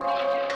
Thank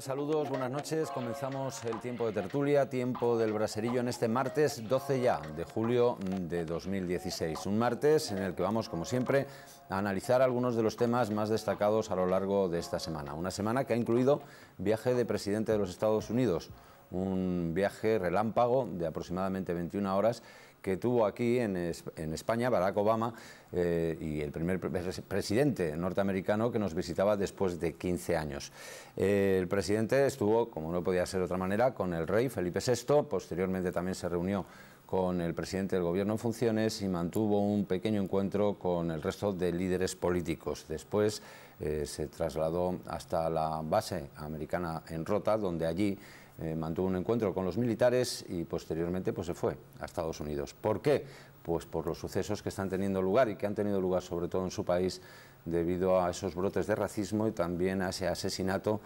Saludos, buenas noches. Comenzamos el tiempo de tertulia, tiempo del braserillo en este martes 12 ya de julio de 2016. Un martes en el que vamos, como siempre, a analizar algunos de los temas más destacados a lo largo de esta semana. Una semana que ha incluido viaje de presidente de los Estados Unidos un viaje relámpago de aproximadamente 21 horas que tuvo aquí en, España Barack Obama eh, y el primer presidente norteamericano que nos visitaba después de 15 años. Eh, el presidente estuvo, como no podía ser de otra manera, con el rey Felipe VI, posteriormente también se reunió con el presidente del gobierno en funciones y mantuvo un pequeño encuentro con el resto de líderes políticos. Después eh, se trasladó hasta la base americana en Rota, donde allí eh, mantuvo un encuentro con los militares y posteriormente pues, se fue a Estados Unidos. ¿Por qué? Pues por los sucesos que están teniendo lugar y que han tenido lugar sobre todo en su país debido a esos brotes de racismo y también a ese asesinato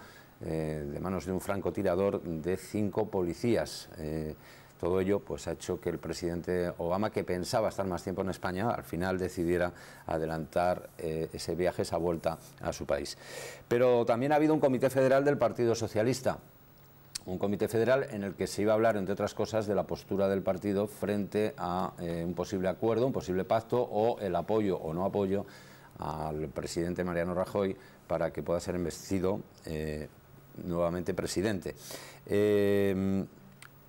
eh, de manos de un francotirador de cinco policías. Eh, todo ello pues, ha hecho que el presidente Obama, que pensaba estar más tiempo en España, al final decidiera adelantar ese viaje, esa vuelta a su país. Pero también ha habido un comité federal del Partido Socialista un comité federal en el que se iba a hablar, entre otras cosas, de la postura del partido frente a eh, un posible acuerdo, un posible pacto o el apoyo o no apoyo al presidente Mariano Rajoy para que pueda ser investido eh, nuevamente presidente. Eh,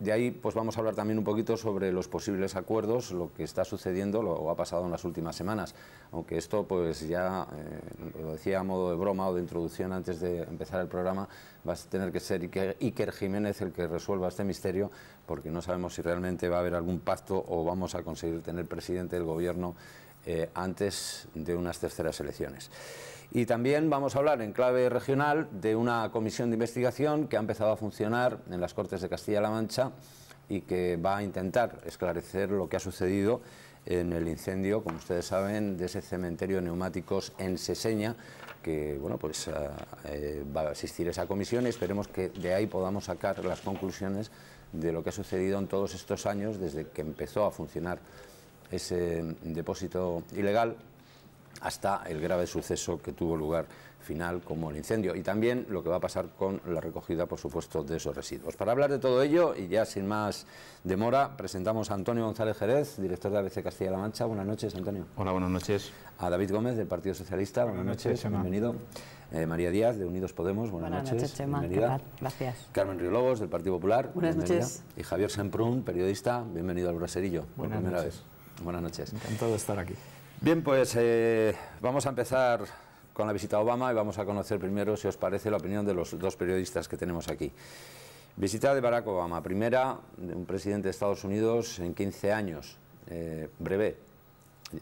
de ahí pues vamos a hablar también un poquito sobre los posibles acuerdos, lo que está sucediendo lo, o ha pasado en las últimas semanas, aunque esto pues ya eh, lo decía a modo de broma o de introducción antes de empezar el programa, va a tener que ser Iker Jiménez el que resuelva este misterio porque no sabemos si realmente va a haber algún pacto o vamos a conseguir tener presidente del gobierno eh, antes de unas terceras elecciones. Y también vamos a hablar en clave regional de una comisión de investigación que ha empezado a funcionar en las Cortes de Castilla-La Mancha y que va a intentar esclarecer lo que ha sucedido en el incendio, como ustedes saben, de ese cementerio de neumáticos en Seseña, que bueno, pues ah, eh, va a asistir esa comisión y esperemos que de ahí podamos sacar las conclusiones de lo que ha sucedido en todos estos años desde que empezó a funcionar ese depósito ilegal hasta el grave suceso que tuvo lugar final como el incendio y también lo que va a pasar con la recogida, por supuesto, de esos residuos. Para hablar de todo ello y ya sin más demora, presentamos a Antonio González Jerez, director de ABC Castilla-La Mancha. Buenas noches, Antonio. Hola, buenas noches. A David Gómez, del Partido Socialista. Buenas, noches, bienvenido. Eh, María Díaz, de Unidos Podemos. Buenas, noches, Bienvenida. Gracias. Carmen Riolobos, del Partido Popular. Buenas noches. Y Javier Semprún, periodista. Bienvenido al Braserillo. por primera vez. Buenas noches. Encantado de estar aquí. Bien, pues eh, vamos a empezar con la visita a Obama y vamos a conocer primero, si os parece, la opinión de los dos periodistas que tenemos aquí. Visita de Barack Obama, primera de un presidente de Estados Unidos en 15 años, eh, breve.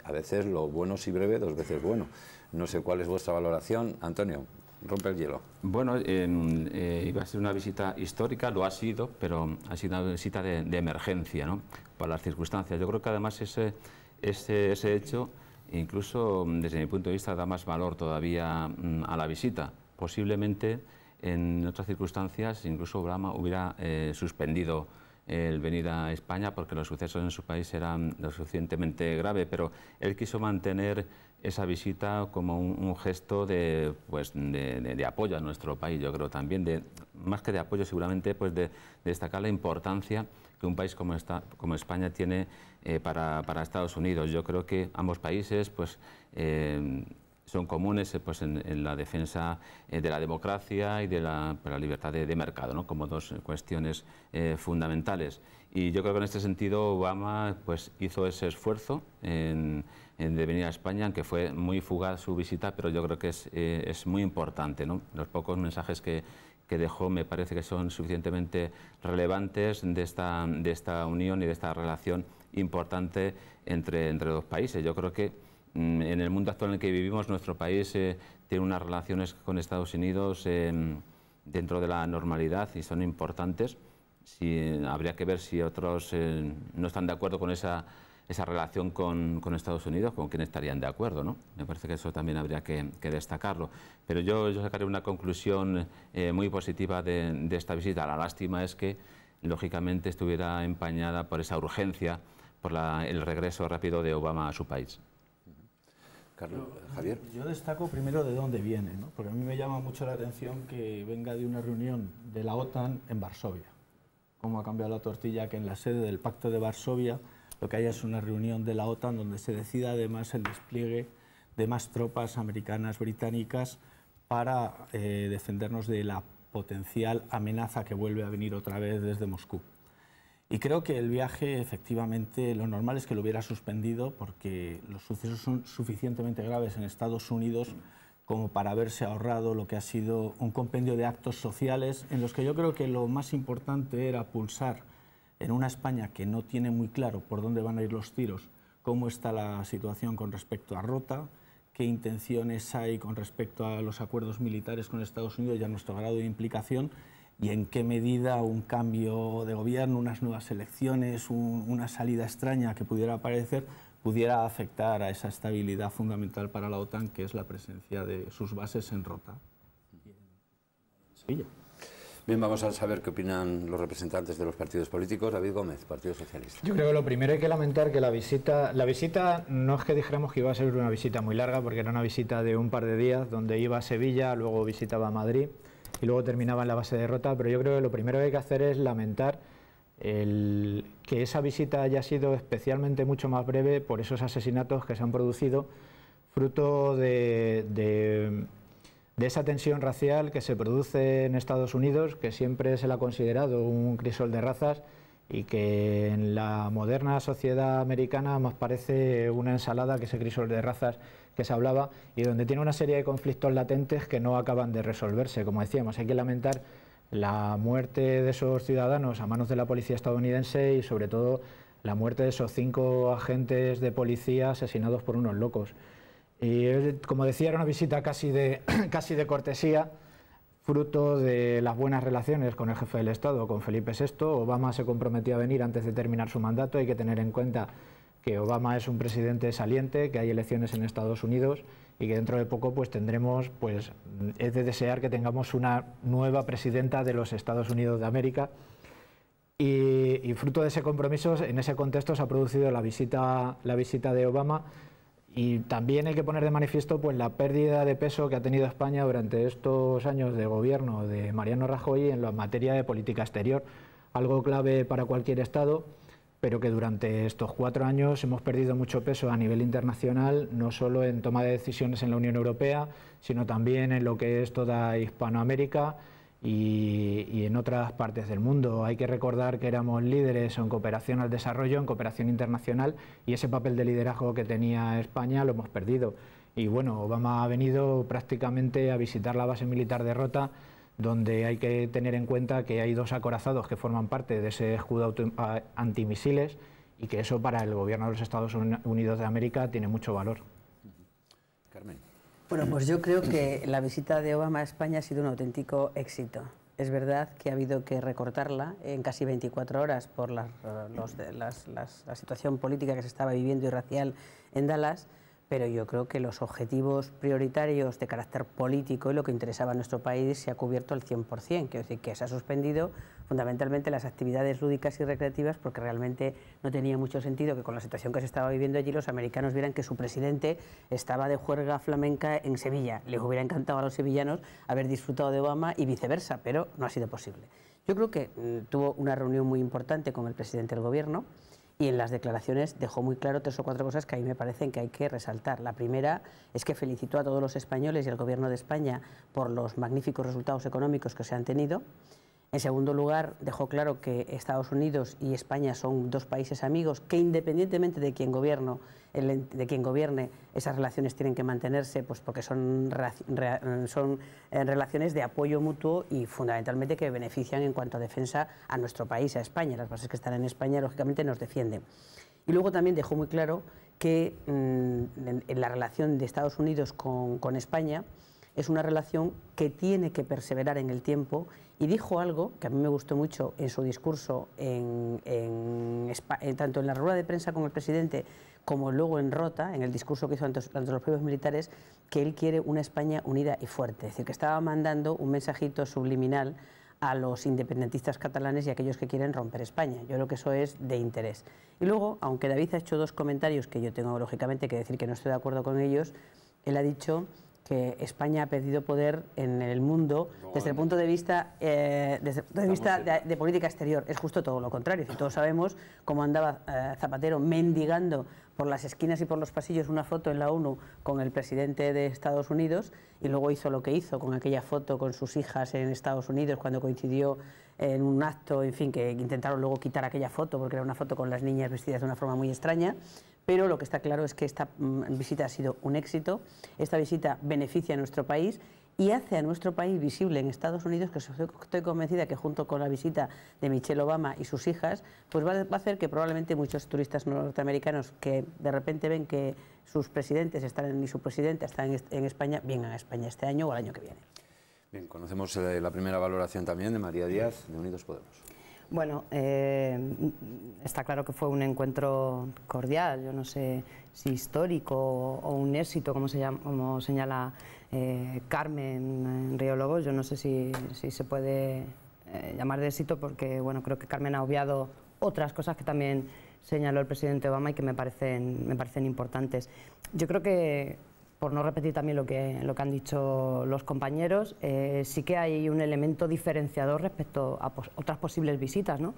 A veces lo bueno sí breve, dos veces bueno. No sé cuál es vuestra valoración. Antonio, rompe el hielo. Bueno, eh, iba a ser una visita histórica, lo ha sido, pero ha sido una visita de, emergencia, ¿no? Para las circunstancias. Yo creo que además ese, ese, hecho, incluso mm, desde mi punto de vista, da más valor todavía mm, a la visita. Posiblemente en otras circunstancias, incluso Obama hubiera eh, suspendido el venir a España porque los sucesos en su país eran lo suficientemente grave, pero él quiso mantener esa visita como un, gesto de, pues, de, apoyo a nuestro país, yo creo también, de, más que de apoyo seguramente, pues de, destacar la importancia que un país como, como España tiene eh, para, Estados Unidos. Yo creo que ambos países pues, eh, son comunes eh, pues, en, la defensa eh, de la democracia y de la, pues, libertad de, mercado, ¿no? como dos cuestiones eh, fundamentales. Y yo creo que en este sentido Obama pues, hizo ese esfuerzo en, de venir a España, aunque fue muy fugaz su visita, pero yo creo que es, es muy importante. ¿no? Los pocos mensajes que, que dejó me parece que son suficientemente relevantes de esta, de esta unión y de esta relación importante entre, entre dos países. Yo creo que Mm, en el mundo actual en el que vivimos, nuestro país eh, tiene unas relaciones con Estados Unidos eh, dentro de la normalidad y son importantes. habría que ver si otros eh, no están de acuerdo con esa, relación con, Estados Unidos, con quién estarían de acuerdo. ¿no? Me parece que eso también habría que, destacarlo. Pero yo, yo, sacaré una conclusión muy positiva de, esta visita. La lástima es que, lógicamente, estuviera empañada por esa urgencia por el regreso rápido de Obama a su país. Eh, Javier. Yo destaco primero de dónde viene, ¿no? porque a mí me llama mucho la atención que venga de una reunión de la OTAN en Varsovia. Cómo ha cambiado la tortilla que en la sede del Pacto de Varsovia lo que haya es una reunión de la OTAN donde se decida además el despliegue de más tropas americanas, británicas, para eh, defendernos de la potencial amenaza que vuelve a venir otra vez desde Moscú. Y creo que el viaje, efectivamente, lo normal es que lo hubiera suspendido porque los sucesos son suficientemente graves en Estados Unidos como para haberse ahorrado lo que ha sido un compendio de actos sociales en los que yo creo que lo más importante era pulsar en una España que no tiene muy claro por dónde van a ir los tiros, cómo está la situación con respecto a Rota, qué intenciones hay con respecto a los acuerdos militares con Estados Unidos y a nuestro grado de implicación y en qué medida un cambio de gobierno, unas nuevas elecciones, una salida extraña que pudiera aparecer, pudiera afectar a esa estabilidad fundamental para la OTAN, que es la presencia de sus bases en Rota Sevilla. Bien, vamos a saber qué opinan los representantes de los partidos políticos. David Gómez, Partido Socialista. Yo creo que lo primero hay que lamentar que la visita, la visita no es que dijéramos que iba a ser una visita muy larga, porque era una visita de un par de días, donde iba a Sevilla, luego visitaba Madrid y luego terminaba en la base de derrota, pero yo creo que lo primero que hay que hacer es lamentar que esa visita haya sido especialmente mucho más breve por esos asesinatos que se han producido, fruto de esa tensión racial que se produce en Estados Unidos, que siempre se la ha considerado un crisol de razas y que en la moderna sociedad americana más parece una ensalada que ese crisol de razas que se hablaba y donde tiene una serie de conflictos latentes que no acaban de resolverse. Como decíamos, hay que lamentar la muerte de esos ciudadanos a manos de la policía estadounidense y sobre todo la muerte de esos cinco agentes de policía asesinados por unos locos. Y como decía, era una visita casi de, casi de cortesía fruto de las buenas relaciones con el jefe del Estado, con Felipe VI. Obama se comprometió a venir antes de terminar su mandato. Hay que tener en cuenta que Obama es un presidente saliente, que hay elecciones en Estados Unidos y que dentro de poco pues tendremos, pues es de desear que tengamos una nueva presidenta de los Estados Unidos de América. Y, fruto de ese compromiso, en ese contexto se ha producido la visita de Obama y también hay que poner de manifiesto pues, la pérdida de peso que ha tenido España durante estos años de gobierno de Mariano Rajoy en la materia de política exterior, algo clave para cualquier Estado, pero que durante estos cuatro años hemos perdido mucho peso a nivel internacional, no solo en toma de decisiones en la Unión Europea, sino también en lo que es toda Hispanoamérica y, en otras partes del mundo. Hay que recordar que éramos líderes en cooperación al desarrollo, en cooperación internacional, y ese papel de liderazgo que tenía España lo hemos perdido. Y bueno, Obama ha venido prácticamente a visitar la base militar de Rota, donde hay que tener en cuenta que hay dos acorazados que forman parte de ese escudo antimisiles y que eso para el gobierno de los Estados Unidos de América tiene mucho valor. Bueno, pues yo creo que la visita de Obama a España ha sido un auténtico éxito. Es verdad que ha habido que recortarla en casi 24 horas por la, la situación política que se estaba viviendo y racial en Dallas, pero yo creo que los objetivos prioritarios de carácter político y lo que interesaba a nuestro país se ha cubierto al 100%, quiero decir que se ha suspendido fundamentalmente las actividades lúdicas y recreativas porque realmente no tenía mucho sentido que con la situación que se estaba viviendo allí los americanos vieran que su presidente estaba de juerga flamenca en Sevilla. Les hubiera encantado a los sevillanos haber disfrutado de Obama y viceversa, pero no ha sido posible. Yo creo que mm, tuvo una reunión muy importante con el presidente del gobierno, y en las declaraciones dejó muy claro tres o cuatro cosas que a mí me parecen que hay que resaltar. La primera es que felicitó a todos los españoles y al Gobierno de España por los magníficos resultados económicos que se han tenido. En segundo lugar, dejó claro que Estados Unidos y España son dos países amigos que independientemente de quién quien gobierne, esas relaciones tienen que mantenerse, pues porque son, eh, relaciones de apoyo mutuo y fundamentalmente que benefician en cuanto a defensa a nuestro país, a España. Las bases que están en España, lógicamente, nos defienden. Y luego también dejó muy claro que mm, la relación de Estados Unidos con España es una relación que tiene que perseverar en el tiempo y dijo algo que a mí me gustó mucho en su discurso, en, eh, tanto en la rueda de prensa con el presidente como luego en Rota, en el discurso que hizo ante, los propios militares, que él quiere una España unida y fuerte. Es decir, que estaba mandando un mensajito subliminal a los independentistas catalanes y a aquellos que quieren romper España. Yo lo que eso es de interés. Y luego, aunque David ha hecho dos comentarios que yo tengo lógicamente que decir que no estoy de acuerdo con ellos, él ha dicho que España ha perdido poder en el mundo eh, desde el punto de vista, de, vista de, política exterior. Es justo todo lo contrario. Si todos sabemos cómo andaba eh, Zapatero mendigando por las esquinas y por los pasillos una foto en la ONU con el presidente de Estados Unidos y luego hizo lo que hizo con aquella foto con sus hijas en Estados Unidos cuando coincidió en un acto, en fin, que intentaron luego quitar aquella foto porque era una foto con las niñas vestidas de una forma muy extraña pero lo que está claro es que esta mm, visita ha sido un éxito, esta visita beneficia a nuestro país y hace a nuestro país visible en Estados Unidos, que estoy convencida que junto con la visita de Michelle Obama y sus hijas, pues va a hacer que probablemente muchos turistas norteamericanos que de repente ven que sus presidentes están y su presidenta está en España, vengan a España este año o el año que viene. Bien, conocemos eh, la primera valoración también de María Díaz, de Unidos Podemos. Bueno, eh, está claro que fue un encuentro cordial, yo no sé si histórico o, un éxito, como, se llama, como señala eh, Carmen en Río Lobos, yo no sé si, se puede eh, llamar de éxito porque bueno, creo que Carmen ha obviado otras cosas que también señaló el presidente Obama y que me parecen, me parecen importantes. Yo creo que por no repetir también lo que, lo que han dicho los compañeros, eh, sí que hay un elemento diferenciador respecto a otras posibles visitas, ¿no?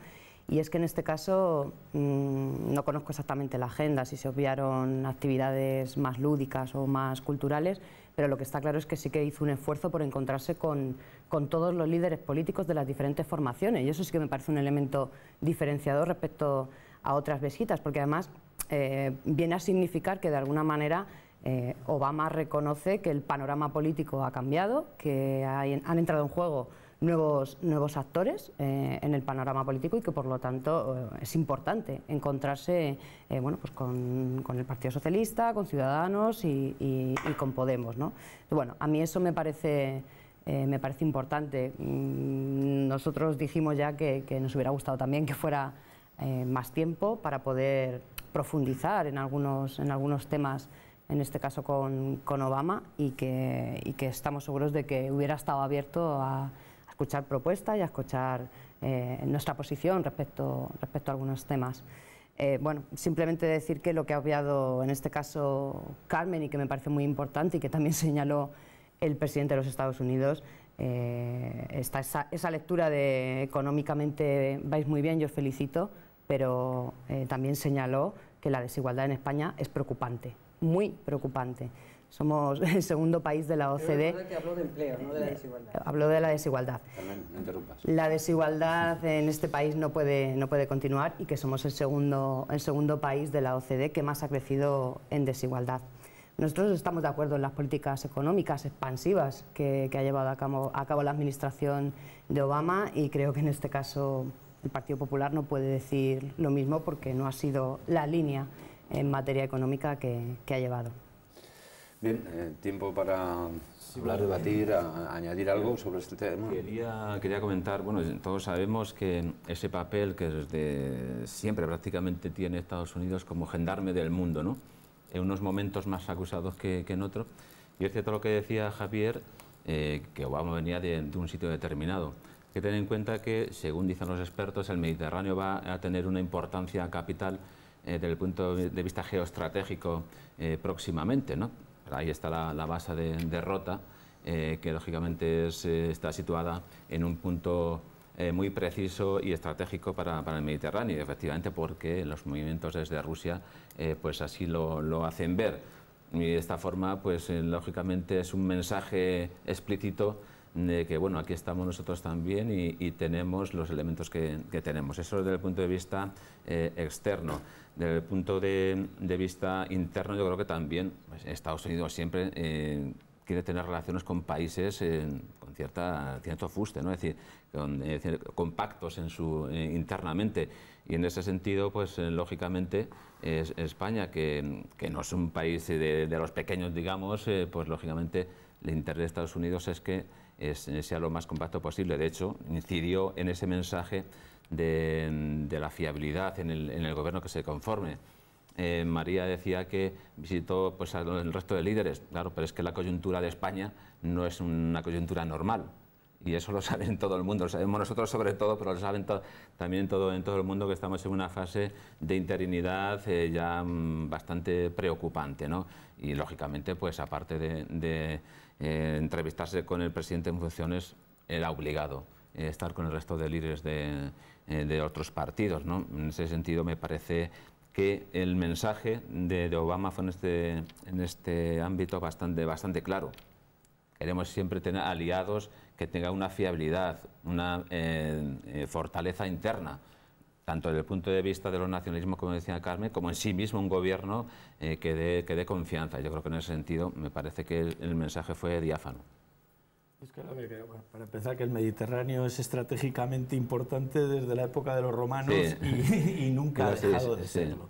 Y es que en este caso mm, no conozco exactamente la agenda, si se obviaron actividades más lúdicas o más culturales, pero lo que está claro es que sí que hizo un esfuerzo por encontrarse con, con todos los líderes políticos de las diferentes formaciones. Y eso sí que me parece un elemento diferenciador respecto a otras visitas, porque además eh, viene a significar que de alguna manera eh, Obama reconoce que el panorama político ha cambiado, que han entrado en juego nuevos, actores eh, en el panorama político y que por lo tanto eh, es importante encontrarse pues con, el Partido Socialista, con Ciudadanos y, con Podemos. Bueno, a mí eso me parece... importante. Mm, nosotros dijimos ya que, nos hubiera gustado también que fuera más tiempo para poder profundizar en algunos, en algunos temas en este caso con, Obama, y que, y que, estamos seguros de que hubiera estado abierto a, escuchar propuestas y a escuchar eh, nuestra posición respecto, respecto a algunos temas. Eh, bueno, simplemente decir que lo que ha obviado en este caso Carmen y que me parece muy importante y que también señaló el presidente de los Estados Unidos, eh, está esa, lectura de económicamente vais muy bien, yo os felicito, pero también señaló que la desigualdad en España es preocupante muy preocupante. Somos el segundo país de la OCDE. habló de empleo, no de la eh, desigualdad. de la desigualdad. También, no interrumpas. La desigualdad en este país no puede, no puede continuar y que somos el segundo, el segundo país de la OCDE que más ha crecido en desigualdad. Nosotros estamos de acuerdo en las políticas económicas expansivas que, ha llevado a cabo la administración de Obama y creo que en este caso el Partido Popular no puede decir lo mismo porque no ha sido la línea en materia económica que, ha llevado. Bien, eh, tiempo para hablar, debatir, eh, añadir algo sobre este tema. Quería, quería comentar, bueno, todos sabemos que ese papel que desde siempre prácticamente tiene Estados Unidos como gendarme del mundo, ¿no? En unos momentos más acusados que, en otros. Y es cierto lo que decía Javier, eh, que Obama venía de, de un sitio determinado. que tener en cuenta que, según dicen los expertos, el Mediterráneo va a tener una importancia capital eh, desde el punto de vista geoestratégico eh, próximamente. ¿no? Ahí está la, base de, derrota Rota, eh, que lógicamente está situada en un punto muy preciso y estratégico para, el Mediterráneo, efectivamente, porque los movimientos desde Rusia pues así lo, lo hacen ver. Y de esta forma, pues lógicamente es un mensaje explícito de que bueno, aquí estamos nosotros también y, tenemos los elementos que, tenemos. Eso desde el punto de vista eh, externo. Desde el punto de, vista interno, yo creo que también pues, Estados Unidos siempre eh, quiere tener relaciones con países eh, con cierta, cierto fuste, ¿no? es decir, con, compactos en su, internamente. Y en ese sentido, pues lógicamente, es, España, que, que, no es un país de, de los pequeños, digamos, pues lógicamente el interés de Estados Unidos es que sea lo más compacto posible. De hecho, incidió en ese mensaje de, la fiabilidad en el, gobierno que se conforme. Eh, María decía que visitó pues, al resto de líderes, claro, pero es que la coyuntura de España no es una coyuntura normal. Y eso lo saben todo el mundo, lo sabemos nosotros sobre todo, pero lo saben también todo, en todo el mundo que estamos en una fase de interinidad eh, ya mm, bastante preocupante. ¿no? Y lógicamente, pues aparte de eh, entrevistarse con el presidente en funciones era obligado eh, estar con el resto de líderes eh, de, otros partidos. ¿no? En ese sentido, me parece que el mensaje de, Obama fue en este, en este ámbito bastante, bastante claro. Queremos siempre tener aliados que tengan una fiabilidad, una fortaleza interna tanto desde el punto de vista de los nacionalismos, como decía Carmen, como en sí mismo un gobierno eh, que, dé, que dé confianza. Yo creo que en ese sentido me parece que el, mensaje fue diáfano. Es que, para empezar, que el Mediterráneo es estratégicamente importante desde la época de los romanos y, nunca ha dejado de serlo.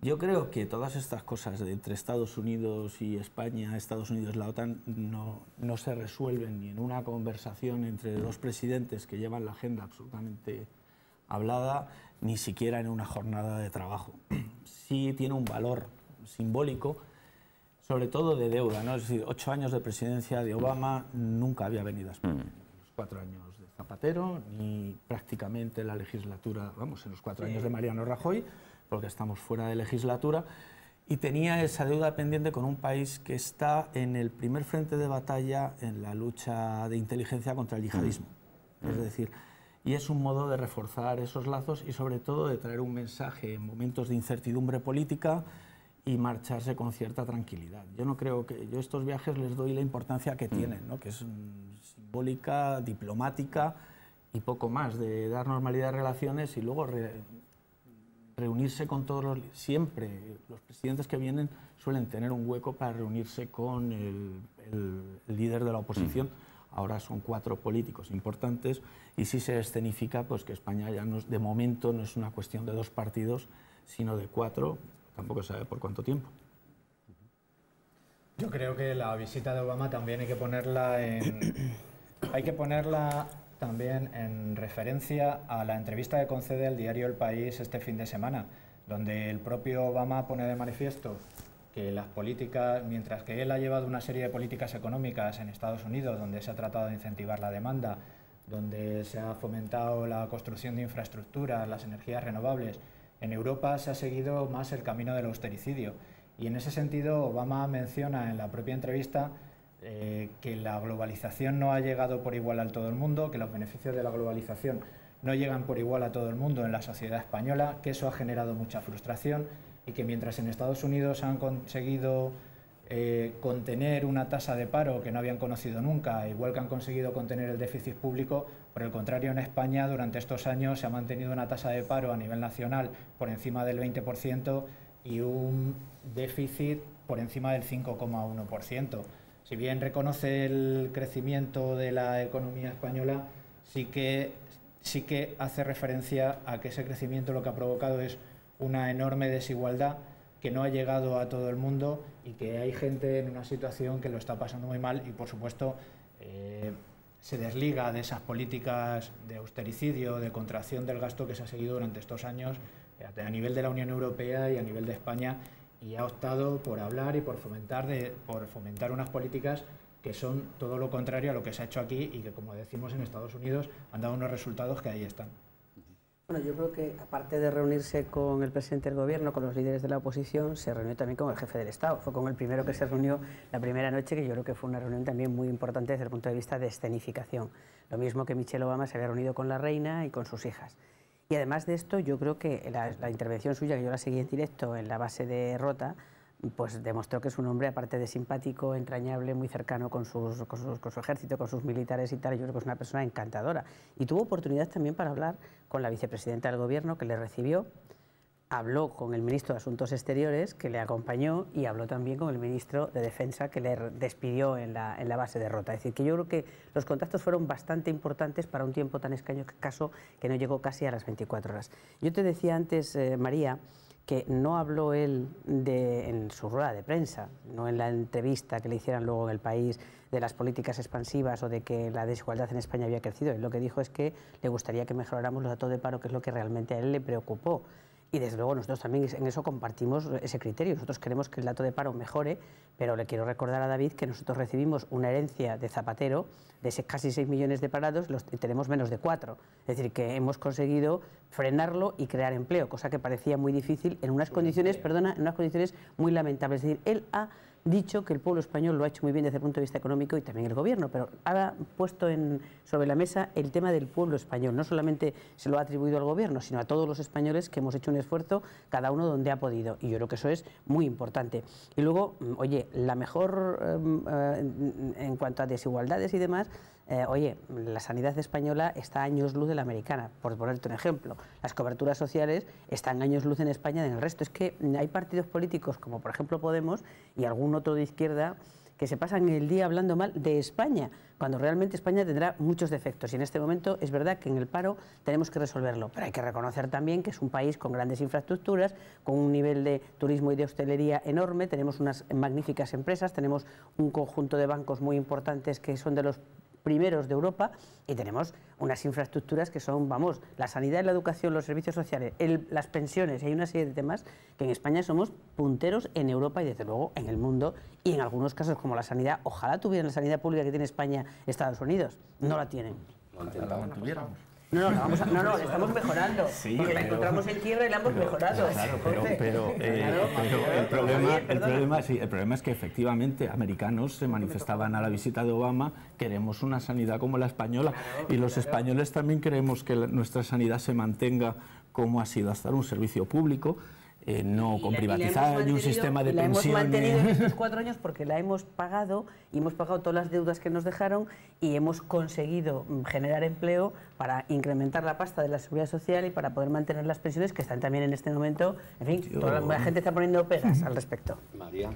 Yo creo que todas estas cosas entre Estados Unidos y España, Estados Unidos y la OTAN, no, no se resuelven ni en una conversación entre dos presidentes que llevan la agenda absolutamente hablada ni siquiera en una jornada de trabajo. Sí tiene un valor simbólico, sobre todo de deuda. Es decir, ocho años de presidencia de Obama nunca había venido a España. Mm. Los cuatro años de Zapatero, ni prácticamente la legislatura, vamos, en los cuatro años de Mariano Rajoy, porque estamos fuera de legislatura. Y tenía esa deuda pendiente con un país que está en el primer frente de batalla en la lucha de inteligencia contra el yihadismo. Mm. Es mm. decir, y es un modo de reforzar esos lazos y sobre todo de traer un mensaje en momentos de incertidumbre política y marcharse con cierta tranquilidad. Yo no creo que yo estos viajes les doy la importancia que mm. tienen, ¿no? que es simbólica, diplomática y poco más, de dar normalidad a relaciones y luego reunirse con todos los... Siempre los presidentes que vienen suelen tener un hueco para reunirse con el, líder de la oposición. Mm ahora son cuatro políticos importantes, y si se escenifica pues, que España ya de momento no es una cuestión de dos partidos, sino de cuatro, tampoco se sabe por cuánto tiempo. Yo creo que la visita de Obama también hay que ponerla hay que ponerla también en referencia a la entrevista que concede el diario El País este fin de semana, donde el propio Obama pone de manifiesto que las políticas, mientras que él ha llevado una serie de políticas económicas en Estados Unidos, donde se ha tratado de incentivar la demanda, donde se ha fomentado la construcción de infraestructuras, las energías renovables, en Europa se ha seguido más el camino del austericidio. Y en ese sentido, Obama menciona en la propia entrevista eh, que la globalización no ha llegado por igual a todo el mundo, que los beneficios de la globalización no llegan por igual a todo el mundo en la sociedad española, que eso ha generado mucha frustración y que mientras en Estados Unidos han conseguido eh, contener una tasa de paro que no habían conocido nunca, igual que han conseguido contener el déficit público, por el contrario, en España durante estos años se ha mantenido una tasa de paro a nivel nacional por encima del 20% y un déficit por encima del 5,1%. Si bien reconoce el crecimiento de la economía española, sí que, sí que hace referencia a que ese crecimiento lo que ha provocado es una enorme desigualdad que no ha llegado a todo el mundo y que hay gente en una situación que lo está pasando muy mal y, por supuesto, eh, se desliga de esas políticas de austericidio, de contracción del gasto que se ha seguido durante estos años eh, a nivel de la Unión Europea y a nivel de España y ha optado por hablar y por fomentar, por fomentar unas políticas que son todo lo contrario a lo que se ha hecho aquí y que, como decimos en Estados Unidos, han dado unos resultados que ahí están. Bueno, yo creo que aparte de reunirse con el presidente del gobierno, con los líderes de la oposición, se reunió también con el jefe del Estado. Fue con el primero que se reunió la primera noche, que yo creo que fue una reunión también muy importante desde el punto de vista de escenificación. Lo mismo que Michelle Obama se había reunido con la reina y con sus hijas. Y además de esto, yo creo que la, intervención suya, que yo la seguí en directo en la base de Rota, pues demostró que es un hombre, aparte de simpático, entrañable, muy cercano con, su ejército, con sus militares y tal, yo creo que es una persona encantadora. Y tuvo oportunidad también para hablar con la vicepresidenta del gobierno, que le recibió, habló con el ministro de Asuntos Exteriores, que le acompañó, y habló también con el ministro de Defensa, que le despidió en la, base de Rota. Es decir, que yo creo que los contactos fueron bastante importantes para un tiempo tan escaso que no llegó casi a las 24 horas. Yo te decía antes, eh, María, que no habló él en su rueda de prensa, no en la entrevista que le hicieran luego en el país de las políticas expansivas o de que la desigualdad en España había crecido. Él lo que dijo es que le gustaría que mejoráramos los datos de paro, que es lo que realmente a él le preocupó. Y desde luego nosotros también en eso compartimos ese criterio. Nosotros queremos que el dato de paro mejore, pero le quiero recordar a David que nosotros recibimos una herencia de Zapatero de casi 6 millones de parados, los tenemos menos de 4. Es decir, que hemos conseguido frenarlo y crear empleo, cosa que parecía muy difícil en unas condiciones, perdona, en unas condiciones muy lamentables. Es decir, él ha dicho que el pueblo español lo ha hecho muy bien desde el punto de vista económico y también el gobierno, pero ha puesto en, sobre la mesa el tema del pueblo español. No solamente se lo ha atribuido al gobierno, sino a todos los españoles que hemos hecho un esfuerzo, cada uno donde ha podido. Y yo creo que eso es muy importante. Y luego, mm, oye, la mejor em, eh, en cuanto a desigualdades y demás, eh, oye, la sanidad española está a años luz de la americana, por ponerte un ejemplo. Las coberturas sociales están a años luz en España en el resto. Es que hay partidos políticos como por ejemplo Podemos y algún otro de izquierda que se pasan el día hablando mal de España, cuando realmente España tendrá muchos defectos. Y en este momento es verdad que en el paro tenemos que resolverlo, pero hay que reconocer también que es un país con grandes infraestructuras, con un nivel de turismo y de hostelería enorme, tenemos unas magníficas empresas, tenemos un conjunto de bancos muy importantes que son de los primeros de Europa y tenemos unas infraestructuras que son, vamos, la sanidad, la educación, los servicios sociales, las pensiones, y hay una serie de temas que en España somos punteros en Europa y desde luego en el mundo y en algunos casos como la sanidad, ojalá tuvieran la sanidad pública que tiene España, Estados Unidos, no la tienen. No, la no, no, estamos mejorando. la encontramos en tierra y la hemos mejorado. Claro, pero, el, problema, es que efectivamente americanos se manifestaban a la visita de Obama, queremos una sanidad como la española y los españoles también queremos que nuestra sanidad se mantenga como ha sido hasta ahora un servicio público eh, no con privatizar y, un sistema de pensiones. La hemos mantenido en estos cuatro años porque la hemos pagado y hemos pagado todas las deudas que nos dejaron y hemos conseguido mm, generar empleo para incrementar la pasta de la seguridad social y para poder mantener las pensiones que están también en este momento. En fin, toda la gente está poniendo pegas al respecto. María.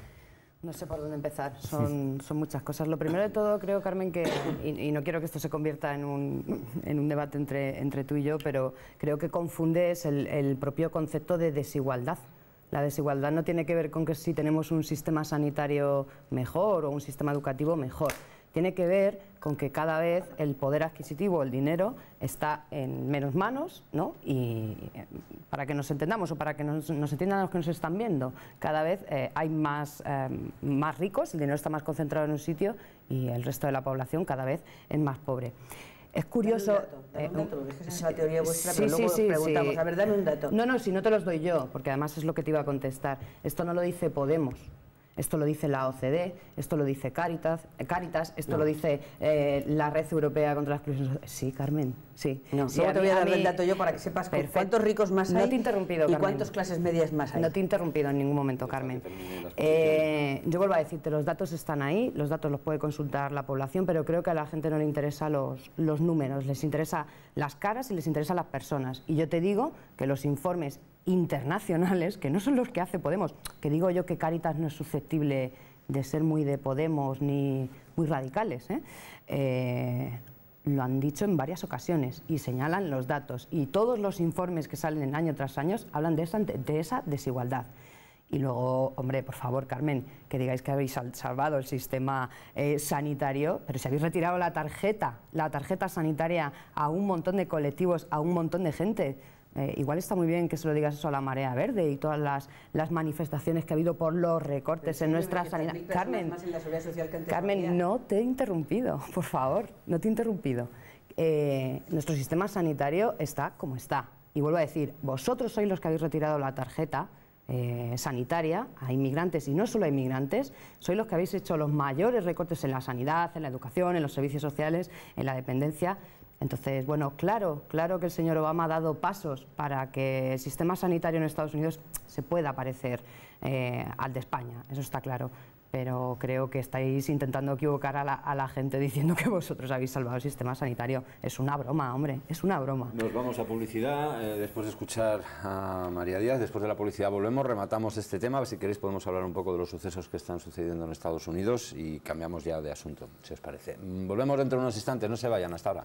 No sé por dónde empezar, son, muchas cosas. Lo primero de todo, creo, Carmen, que, y, no quiero que esto se convierta en un, en un debate entre, entre, tú y yo, pero creo que confundes el, el propio concepto de desigualdad. La desigualdad no tiene que ver con que si tenemos un sistema sanitario mejor o un sistema educativo mejor tiene que ver con que cada vez el poder adquisitivo, el dinero, está en menos manos, ¿no? Y eh, para que nos entendamos o para que nos, entiendan los que nos están viendo, cada vez eh, hay más, eh, más ricos, el dinero está más concentrado en un sitio y el resto de la población cada vez es más pobre. Es curioso. la teoría vuestra, pero luego preguntamos. A ver, dame un dato. No, no, si no te los doy yo, porque además es lo que te iba a contestar. Esto no lo dice Podemos, esto lo dice la OCDE, esto lo dice Caritas, eh, esto lo dice eh, la Red Europea contra la Exclusión Social. Sí, Carmen, sí. No, te voy a dar el dato yo para que sepas cuántos ricos más hay no te he interrumpido, y Carmen. cuántas clases medias más hay. No te he interrumpido en ningún momento, Carmen. Eh, yo vuelvo a decirte, los datos están ahí, los datos los puede consultar la población, pero creo que a la gente no le interesan los, los números, les interesa las caras y les interesan las personas. Y yo te digo que los informes internacionales, que no son los que hace Podemos, que digo yo que Caritas no es susceptible de ser muy de Podemos ni muy radicales, ¿eh? Eh, lo han dicho en varias ocasiones y señalan los datos. Y todos los informes que salen año tras año hablan de esa, desigualdad. Y luego, hombre, por favor, Carmen, que digáis que habéis salvado el sistema eh, sanitario, pero si habéis retirado la tarjeta, la tarjeta sanitaria a un montón de colectivos, a un montón de gente, eh, igual está muy bien que se lo digas eso a la marea verde y todas las, manifestaciones que ha habido por los recortes en nuestra sanidad. Carmen, social Carmen, no te he interrumpido, por favor, no te he interrumpido. Eh, nuestro sistema sanitario está como está. Y vuelvo a decir, vosotros sois los que habéis retirado la tarjeta eh, sanitaria a inmigrantes y no solo a inmigrantes, sois los que habéis hecho los mayores recortes en la sanidad, en la educación, en los servicios sociales, en la dependencia. Entonces, bueno, claro, claro que el señor Obama ha dado pasos para que el sistema sanitario en Estados Unidos se pueda parecer eh, al de España, eso está claro. Pero creo que estáis intentando equivocar a la, gente diciendo que vosotros habéis salvado el sistema sanitario. Es una broma, hombre, es una broma. Nos vamos a publicidad, eh, después de escuchar a María Díaz, después de la publicidad volvemos, rematamos este tema. Si queréis podemos hablar un poco de los sucesos que están sucediendo en Estados Unidos y cambiamos ya de asunto, si os parece. Mm, volvemos dentro de unos instantes, no se vayan, hasta ahora.